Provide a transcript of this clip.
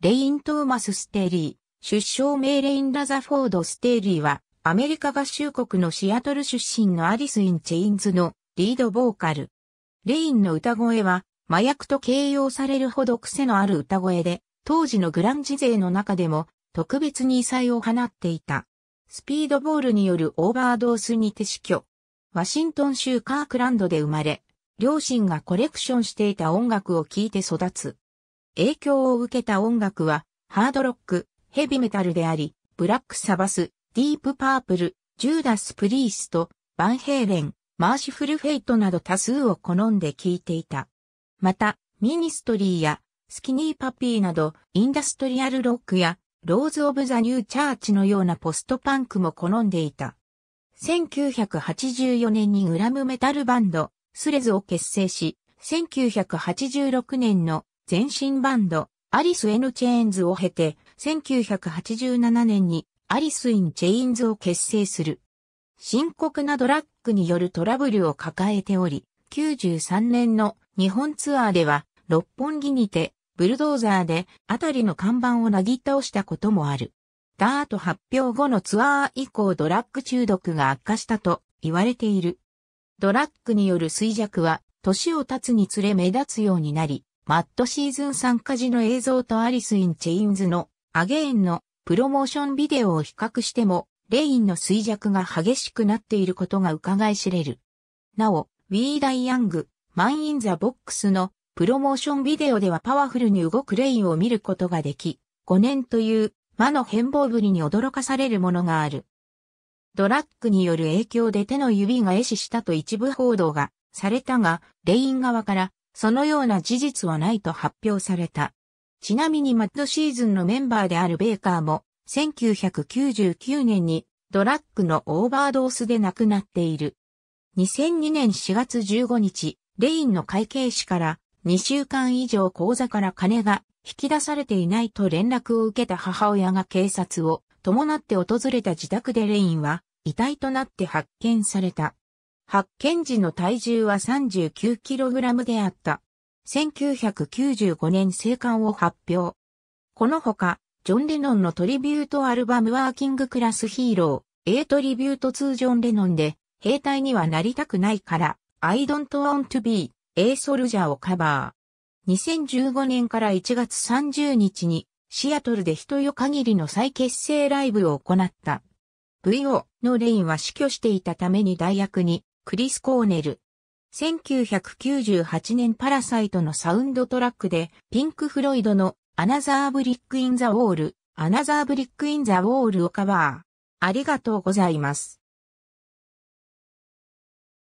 レイン・トーマス・ステーリー、出生名レイン・ラザフォード・ステーリーは、アメリカ合衆国のシアトル出身のアリス・イン・チェインズのリードボーカル。レインの歌声は、麻薬と形容されるほど癖のある歌声で、当時のグランジ勢の中でも特別に異彩を放っていた。スピードボールによるオーバードースにて死去。ワシントン州カークランドで生まれ、両親がコレクションしていた音楽を聴いて育つ。影響を受けた音楽は、ハードロック、ヘビメタルであり、ブラックサバス、ディープパープル、ジューダス・プリースト、バンヘーレン、マーシフル・フェイトなど多数を好んで聴いていた。また、ミニストリーやスキニーパピーなど、インダストリアルロックや、ローズ・オブ・ザ・ニュー・チャーチのようなポストパンクも好んでいた。1984年にグラムメタルバンド、スレズを結成し、1986年の全身バンド、アリス・エヌ・チェーンズを経て、1987年にアリス・イン・チェインズを結成する。深刻なドラッグによるトラブルを抱えており、93年の日本ツアーでは、六本木にて、ブルドーザーで、あたりの看板をなぎ倒したこともある。ダート発表後のツアー以降ドラッグ中毒が悪化したと言われている。ドラッグによる衰弱は、年を経つにつれ目立つようになり、マットシーズン参加時の映像とアリス・イン・チェインズのアゲインのプロモーションビデオを比較しても、レインの衰弱が激しくなっていることが伺い知れる。なお、ウィー・ダイ・ヤング、マン・イン・ザ・ボックスのプロモーションビデオではパワフルに動くレインを見ることができ、5年という魔の変貌ぶりに驚かされるものがある。ドラッグによる影響で手の指が壊死したと一部報道がされたが、レイン側からそのような事実はないと発表された。ちなみにマッドシーズンのメンバーであるベーカーも、1999年にドラッグのオーバードースで亡くなっている。2002年4月15日、レインの会計士から2週間以上口座から金が引き出されていないと連絡を受けた母親が警察を伴って訪れた自宅でレインは遺体となって発見された。発見時の体重は 39kg であった。1995年生還を発表。このほか、ジョン・レノンのトリビュートアルバムワーキングクラスヒーロー、A トリビュート2ジョン・レノンで、兵隊にはなりたくないから、I don't want to be, A ソルジャーをカバー。2015年から1月30日に、シアトルで一夜限りの再結成ライブを行った。VO のレインは死去していたために代役にクリス・コーネル。1998年パラサイトのサウンドトラックで、ピンク・フロイドのアナザー・ブリック・イン・ザ・ウォール、アナザー・ブリック・イン・ザ・ウォールをカバー。ありがとうございます。